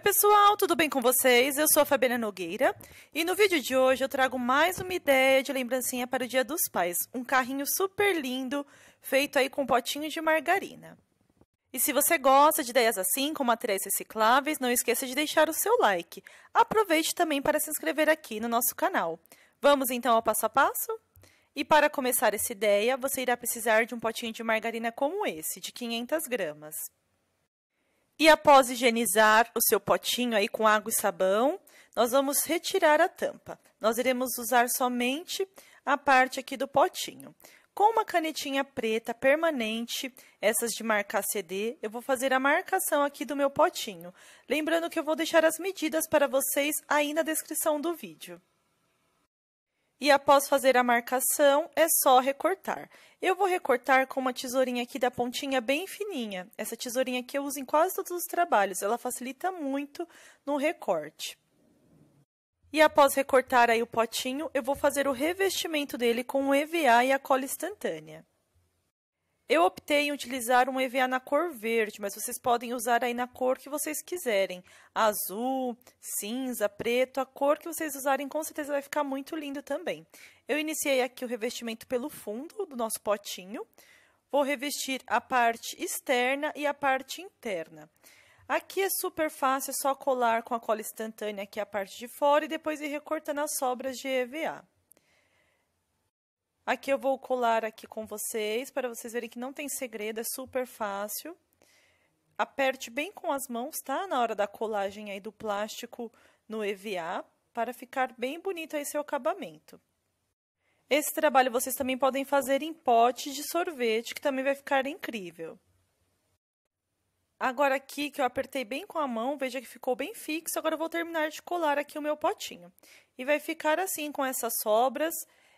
Oi, pessoal, tudo bem com vocês? Eu sou a Fabiana Nogueira e no vídeo de hoje eu trago mais uma ideia de lembrancinha para o Dia dos Pais. Um carrinho super lindo feito aí com um potinho de margarina. E se você gosta de ideias assim, com materiais recicláveis, não esqueça de deixar o seu like. Aproveite também para se inscrever aqui no nosso canal. Vamos então ao passo a passo? E para começar essa ideia, você irá precisar de um potinho de margarina como esse, de 500 gramas. E após higienizar o seu potinho aí com água e sabão, nós vamos retirar a tampa. Nós iremos usar somente a parte aqui do potinho. Com uma canetinha preta permanente, essas de marcar CD, eu vou fazer a marcação aqui do meu potinho. Lembrando que eu vou deixar as medidas para vocês aí na descrição do vídeo. E após fazer a marcação, é só recortar. Eu vou recortar com uma tesourinha aqui da pontinha bem fininha. Essa tesourinha aqui eu uso em quase todos os trabalhos, ela facilita muito no recorte. E após recortar aí o potinho, eu vou fazer o revestimento dele com o EVA e a cola instantânea. Eu optei em utilizar um EVA na cor verde, mas vocês podem usar aí na cor que vocês quiserem. Azul, cinza, preto, a cor que vocês usarem com certeza vai ficar muito lindo também. Eu iniciei aqui o revestimento pelo fundo do nosso potinho. Vou revestir a parte externa e a parte interna. Aqui é super fácil, é só colar com a cola instantânea aqui é a parte de fora e depois ir recortando as sobras de EVA. Aqui eu vou colar aqui com vocês, para vocês verem que não tem segredo, é super fácil. Aperte bem com as mãos, tá? Na hora da colagem aí do plástico no EVA, para ficar bem bonito aí seu acabamento. Esse trabalho vocês também podem fazer em pote de sorvete, que também vai ficar incrível. Agora aqui, que eu apertei bem com a mão, veja que ficou bem fixo. Agora eu vou terminar de colar aqui o meu potinho. E vai ficar assim, com essas sobras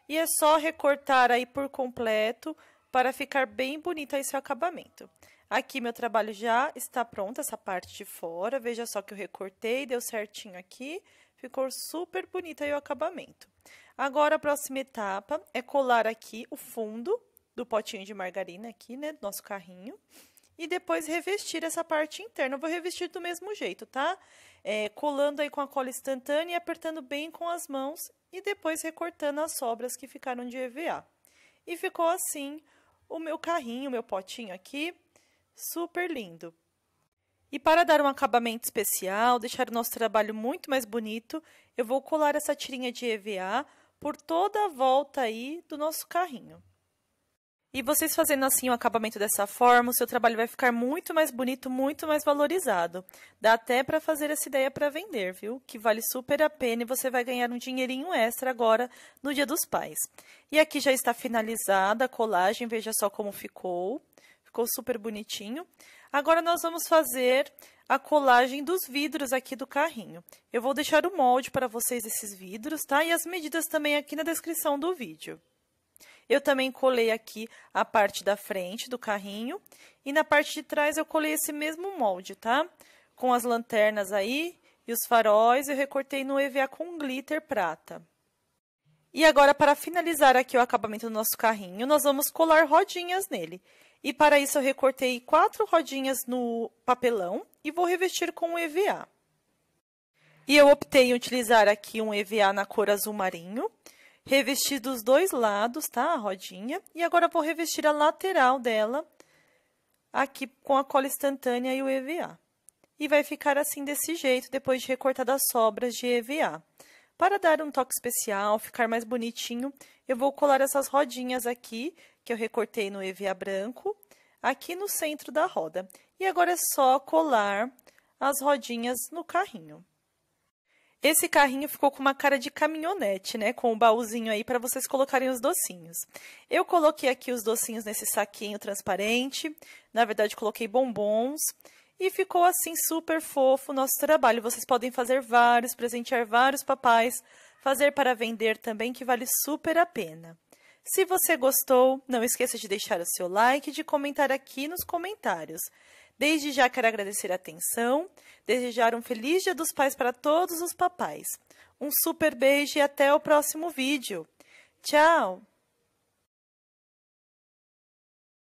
e é só recortar aí por completo para ficar bem bonito esse acabamento. Aqui meu trabalho já está pronto, essa parte de fora, veja só que eu recortei, deu certinho aqui, ficou super bonito aí o acabamento. Agora, a próxima etapa é colar aqui o fundo do potinho de margarina aqui, né, do nosso carrinho, e depois revestir essa parte interna. Eu vou revestir do mesmo jeito, tá? é, colando aí com a cola instantânea e apertando bem com as mãos e depois recortando as sobras que ficaram de EVA. E ficou assim o meu carrinho, o meu potinho aqui, super lindo. E para dar um acabamento especial, deixar o nosso trabalho muito mais bonito, eu vou colar essa tirinha de EVA por toda a volta aí do nosso carrinho. E vocês fazendo assim o acabamento dessa forma, o seu trabalho vai ficar muito mais bonito, muito mais valorizado. Dá até para fazer essa ideia para vender, viu? Que vale super a pena e você vai ganhar um dinheirinho extra agora no Dia dos Pais. E aqui já está finalizada a colagem, veja só como ficou. Ficou super bonitinho. Agora nós vamos fazer a colagem dos vidros aqui do carrinho. Eu vou deixar o molde para vocês desses vidros, tá? E as medidas também aqui na descrição do vídeo. Eu também colei aqui a parte da frente do carrinho e na parte de trás eu colei esse mesmo molde, tá? Com as lanternas aí e os faróis eu recortei no EVA com glitter prata. E agora, para finalizar aqui o acabamento do nosso carrinho, nós vamos colar rodinhas nele. E para isso, eu recortei quatro rodinhas no papelão e vou revestir com o EVA. E eu optei em utilizar aqui um EVA na cor azul marinho Revesti dos dois lados, tá? A rodinha. E agora vou revestir a lateral dela aqui com a cola instantânea e o EVA. E vai ficar assim desse jeito depois de recortar as sobras de EVA. Para dar um toque especial, ficar mais bonitinho, eu vou colar essas rodinhas aqui, que eu recortei no EVA branco, aqui no centro da roda. E agora é só colar as rodinhas no carrinho. Esse carrinho ficou com uma cara de caminhonete, né? Com o um baúzinho aí para vocês colocarem os docinhos. Eu coloquei aqui os docinhos nesse saquinho transparente. Na verdade, coloquei bombons. E ficou assim super fofo o nosso trabalho. Vocês podem fazer vários, presentear vários papais, fazer para vender também, que vale super a pena. Se você gostou, não esqueça de deixar o seu like e de comentar aqui nos comentários. Desde já quero agradecer a atenção, desejar um feliz Dia dos Pais para todos os papais. Um super beijo e até o próximo vídeo. Tchau!